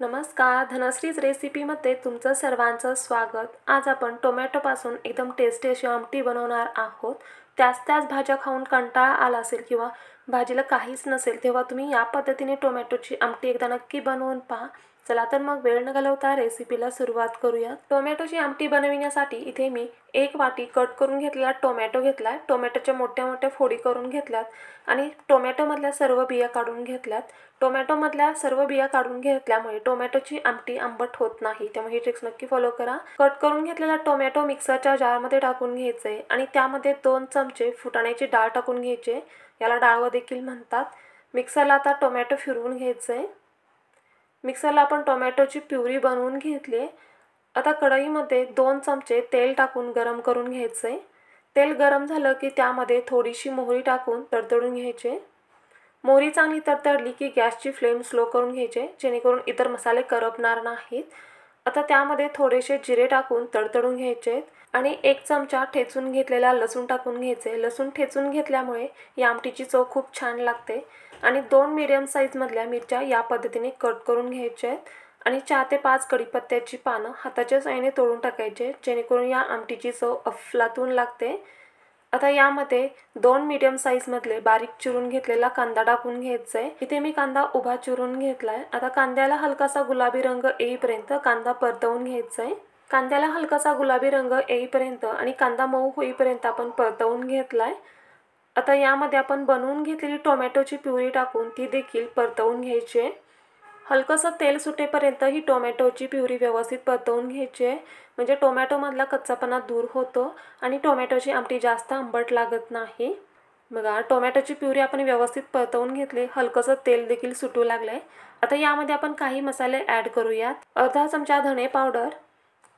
नमस्कार धनश्रीज रेसिपीमध्ये तुमचं सर्वांचं स्वागत आज आपण टोमॅटोपासून एकदम टेस्टी अशी आमटी बनवणार आहोत त्याच त्याच भाज्या खाऊन कंटाळा आला असेल किंवा भाजीला काहीच नसेल तेव्हा तुम्ही या पद्धतीने टोमॅटोची आमटी एकदा नक्की बनवून पहा चला तर मग वेळ न घालवता रेसिपीला सुरुवात करूया टोमॅटोची आमटी बनविण्यासाठी इथे मी एक वाटी कट करून घेतलेला टोमॅटो घेतला आहे टोमॅटोच्या मोठ्या मोठ्या फोडी करून घेतल्यात आणि टोमॅटोमधल्या सर्व बिया काढून घेतल्यात टोमॅटोमधल्या सर्व बिया काढून घेतल्यामुळे टोमॅटोची आमटी आंबट होत नाही त्यामुळे ही ट्रिक्स नक्की फॉलो करा कट करून घेतलेला टोमॅटो मिक्सरच्या जारमध्ये टाकून घ्यायचं आहे आणि त्यामध्ये दोन चमचे चमचे फुटाण्याची डाळ टाकून घ्यायचे याला डाळवं देखील म्हणतात मिक्सरला आता टोमॅटो फिरवून घ्यायचं आहे मिक्सरला आपण टोमॅटोची प्युरी बनवून घेतली आता कढईमध्ये दोन चमचे तेल टाकून गरम करून घ्यायचं आहे तेल गरम झालं की त्यामध्ये थोडीशी मोहरी टाकून तडतडून घ्यायचे मोहरी चांगली तडतडली की गॅसची फ्लेम स्लो करून घ्यायचे जेणेकरून इतर मसाले करपणार नाहीत आता त्यामध्ये थोडेसे जिरे टाकून तडतडून घ्यायचे आणि एक चमचा ठेचून घेतलेला लसूण टाकून घ्यायचे लसूण ठेचून घेतल्यामुळे या आमटीची चव खूप छान लागते आणि दोन मीडियम साईजमधल्या मिरच्या या पद्धतीने कट करून घ्यायच्या आहेत आणि चार ते पाच कडीपत्त्याची पानं हाताच्या साईने तोडून टाकायचे जेणेकरून या आमटीची चव अफलातून लागते आता यामध्ये दोन मीडियम साईजमधले बारीक चिरून घेतलेला कांदा टाकून घ्यायचा आहे इथे मी कांदा उभा चिरून घेतला आहे आता कांद्याला हलकासा गुलाबी रंग येईपर्यंत कांदा परतवून घ्यायचा आहे कांद्याला हलकासा गुलाबी रंग येईपर्यंत आणि कांदा मऊ होईपर्यंत आपण परतवून घेतला आहे आता यामध्ये आपण बनवून घेतलेली टोमॅटोची प्युरी टाकून ती देखील परतवून घ्यायची आहे हलकंसं तेल सुटेपर्यंत ही टोमॅटोची प्युरी व्यवस्थित परतवून घ्यायची आहे म्हणजे टोमॅटोमधला कच्चापणा दूर होतो आणि टोमॅटोची आमटी जास्त आंबट लागत नाही बघा टोमॅटोची प्युरी आपण व्यवस्थित परतवून घेतली हलकंसं तेल देखील सुटू लागलं आहे आता यामध्ये आपण काही मसाले ॲड करूयात अर्धा चमचा धणे पावडर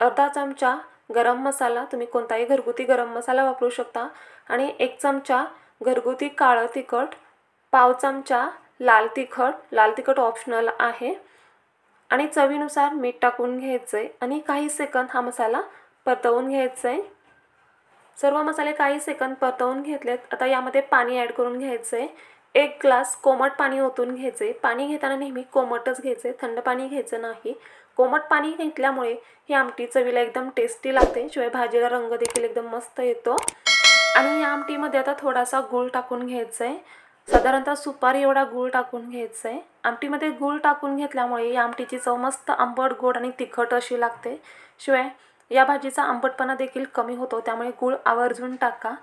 अर्धा चमचा गरम मसाला तुम्ही कोणताही घरगुती गरम मसाला वापरू शकता आणि एक चमचा घरगुती काळं तिखट पाव चमचा लाल तिखट लाल तिखट ऑप्शनल आहे आणि चवीनुसार मीठ टाकून घ्यायचं आहे आणि काही सेकंद हा मसाला परतवून घ्यायचा आहे सर्व मसाले काही सेकंद परतवून घेतलेत आता यामध्ये पाणी ॲड करून घ्यायचं आहे एक ग्लास कोमट पाणी ओतून घ्यायचे पाणी घेताना नेहमी कोमटच घ्यायचे थंड पाणी घ्यायचं नाही कोमट पाणी घेतल्यामुळे ही आमटी चवीला एकदम टेस्टी लागते शिवाय भाजीला रंग देखील एकदम मस्त येतो आणि या आमटीमध्ये आता थोडासा गूळ टाकून घ्यायचा आहे साधारणतः सुपारी एवढा गूळ टाकून घ्यायचा आहे आमटीमध्ये गूळ टाकून घेतल्यामुळे या आमटीची चव मस्त आंबट गोड आणि तिखट अशी लागते शिवाय या भाजीचा आंबटपणा देखील कमी होतो त्यामुळे गूळ आवर्जून टाका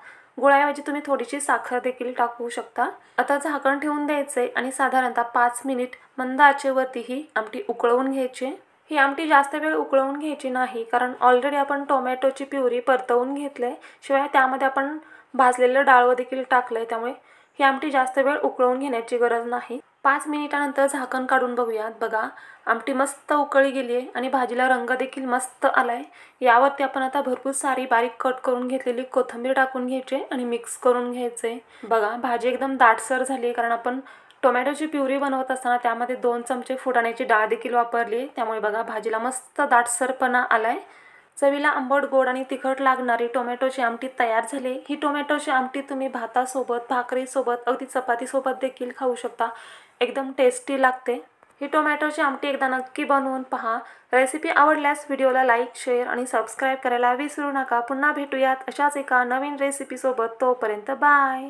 गुळाऐवजी तुम्ही थोडीशी साखर देखील टाकू शकता आता झाकण ठेवून द्यायचं आहे आणि साधारणतः पाच मिनिट मंद आचेवरती ही आमटी उकळवून घ्यायची ही आमटी जास्त वेळ उकळवून घ्यायची नाही कारण ऑलरेडी आपण टोमॅटोची प्युरी परतवून घेतले शिवाय त्यामध्ये आपण भाजलेलं डाळव देखील टाकलं त्यामुळे ही आमटी जास्त वेळ उकळवून घेण्याची गरज नाही पाच मिनिटानंतर झाकण काढून बघूयात बघा आमटी मस्त उकळी गेली आहे आणि भाजीला रंग देखील मस्त आलाय यावरती आपण आता भरपूर सारी बारीक कट करून घेतलेली कोथिंबीर टाकून घ्यायची आणि मिक्स करून घ्यायचे बघा भाजी एकदम दाटसर झाली आहे कारण आपण टोमॅटोची प्युरी बनवत असताना त्यामध्ये दोन चमचे फुटाण्याची डाळ देखील वापरली त्यामुळे बघा भाजीला मस्त दाटसरपणा आलाय चवीला आंबट गोड आणि तिखट लागणारी टोमॅटोची आमटी तयार झाली ही टोमॅटोची आमटी तुम्ही भातासोबत भाकरीसोबत अगदी चपातीसोबत देखील खाऊ शकता एकदम टेस्टी लागते ही टोमॅटोची आमटी एकदा नक्की बनवून पहा रेसिपी आवडल्यास व्हिडिओला लाईक शेअर आणि सबस्क्राईब करायला विसरू नका पुन्हा भेटूयात अशाच एका नवीन रेसिपीसोबत तोपर्यंत बाय